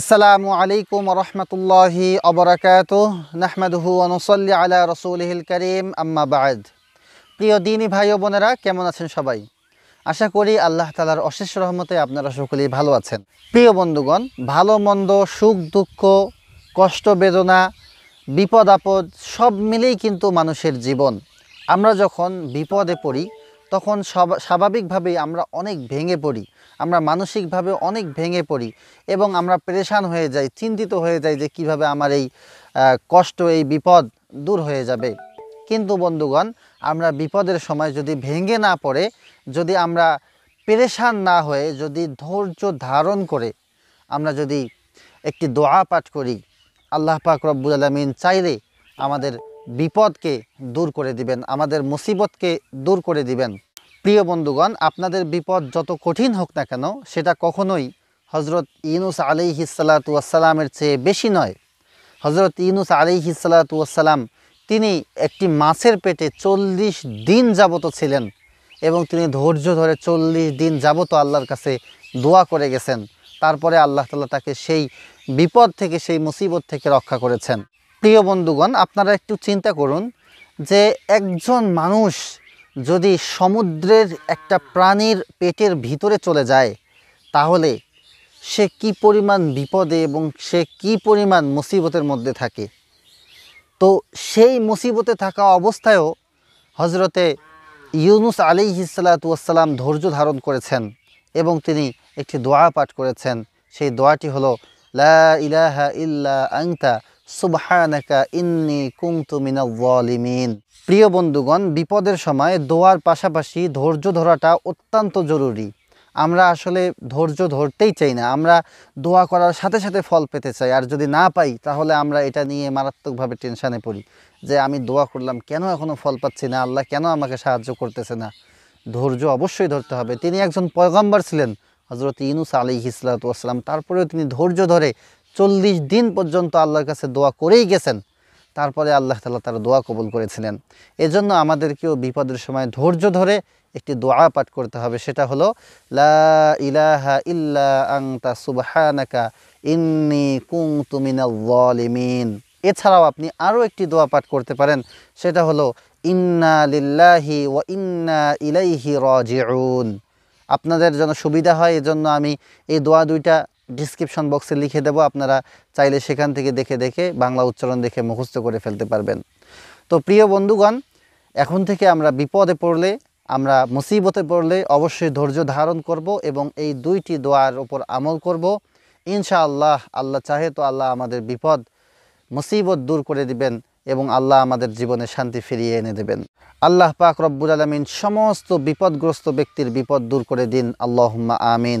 আসসালামু আলাইকুম রহমতুল্লাহি অবরাকাত নাহমাদুহু অনুসল্লি আলা রসুলহিল করিম আম্মা বাদ প্রিয় দিনী ভাই ও বোনেরা কেমন আছেন সবাই আশা করি আল্লাহ তালার অশেষ রহমতে আপনারা সকলেই ভালো আছেন প্রিয় বন্ধুগণ ভালো মন্দ সুখ দুঃখ কষ্ট বেদনা বিপদ আপদ সব মিলেই কিন্তু মানুষের জীবন আমরা যখন বিপদে পড়ি তখন স্বাভাবিকভাবেই আমরা অনেক ভেঙে পড়ি আমরা মানসিকভাবে অনেক ভেঙে পড়ি এবং আমরা পরেশান হয়ে যাই চিন্তিত হয়ে যাই যে কিভাবে আমার এই কষ্ট এই বিপদ দূর হয়ে যাবে কিন্তু বন্ধুগণ আমরা বিপদের সময় যদি ভেঙে না পড়ে যদি আমরা পেরেশান না হয়ে যদি ধৈর্য ধারণ করে আমরা যদি একটি দোয়া পাঠ করি আল্লাহ পাক রব্বুল আলমিন চাইলে আমাদের বিপদকে দূর করে দিবেন আমাদের মুসিবতকে দূর করে দিবেন প্রিয় বন্ধুগণ আপনাদের বিপদ যত কঠিন হোক না কেন সেটা কখনোই হজরত ইউনুস আলি হিসালাতামের চেয়ে বেশি নয় হজরত ইউনুস আলি হিসালাতাম তিনি একটি মাছের পেটে চল্লিশ দিন যাবত ছিলেন এবং তিনি ধৈর্য ধরে চল্লিশ দিন যাবত আল্লাহর কাছে দোয়া করে গেছেন তারপরে আল্লাহ তালা তাকে সেই বিপদ থেকে সেই মুসিবত থেকে রক্ষা করেছেন প্রিয় বন্ধুগণ আপনারা একটু চিন্তা করুন যে একজন মানুষ যদি সমুদ্রের একটা প্রাণীর পেটের ভিতরে চলে যায় তাহলে সে কি পরিমাণ বিপদে এবং সে কি পরিমাণ মুসিবতের মধ্যে থাকে তো সেই মুসিবতে থাকা অবস্থায়ও হজরতে ইউনুস আলী হিসালাতাম ধৈর্য ধারণ করেছেন এবং তিনি একটি দোয়া পাঠ করেছেন সেই দোয়াটি হলো লা ইলাহা ইল্লা আংতা সুবহানাকা ইন্নি কুংতু মিনাজ্জালিমিন প্রিয় বন্ধুগণ বিপদের সময় দোয়ার পাশাপাশি ধৈর্য ধরাটা অত্যন্ত জরুরি আমরা আসলে ধৈর্য ধরতেই চাই না আমরা দোয়া করার সাথে সাথে ফল পেতে চাই আর যদি না পাই তাহলে আমরা এটা নিয়ে মারাত্মকভাবে টেনশানে পড়ি যে আমি দোয়া করলাম কেন এখনও ফল পাচ্ছি না আল্লাহ কেন আমাকে সাহায্য করতেছে না ধৈর্য অবশ্যই ধরতে হবে তিনি একজন পয়গম্বর ছিলেন হজরত ইনুস আলী আসলাম তারপরেও তিনি ধৈর্য ধরে চল্লিশ দিন পর্যন্ত আল্লাহর কাছে দোয়া করেই গেছেন তারপরে আল্লাহ তালা তার দোয়া কবুল করেছিলেন এজন্য আমাদেরকেও বিপদের সময় ধৈর্য ধরে একটি দোয়া পাঠ করতে হবে সেটা হলো লা ইলাহা ইল্লা আংতা সুবাহানাকা ইন্নি কুং তুমিনালিমিন এছাড়াও আপনি আরও একটি দোয়া পাঠ করতে পারেন সেটা হলো ইন্না লিল্লাহি ও ইন্না ইলাইহি রাজিউন আপনাদের যেন সুবিধা হয় এজন্য আমি এই দোয়া দুইটা ডিসক্রিপশন বক্সে লিখে দেব আপনারা চাইলে সেখান থেকে দেখে দেখে বাংলা উচ্চারণ দেখে মুখস্থ করে ফেলতে পারবেন তো প্রিয় বন্ধুগণ এখন থেকে আমরা বিপদে পড়লে আমরা মুসিবতে পড়লে অবশ্যই ধৈর্য ধারণ করব এবং এই দুইটি দোয়ার ওপর আমল করব ইনশাআল্লাহ আল্লাহ চাহে তো আল্লাহ আমাদের বিপদ মুসিবত দূর করে দিবেন এবং আল্লাহ আমাদের জীবনে শান্তি ফিরিয়ে এনে দেবেন আল্লাহ পাক রব্বুল আলমিন সমস্ত বিপদগ্রস্ত ব্যক্তির বিপদ দূর করে দিন আল্লাহ আমিন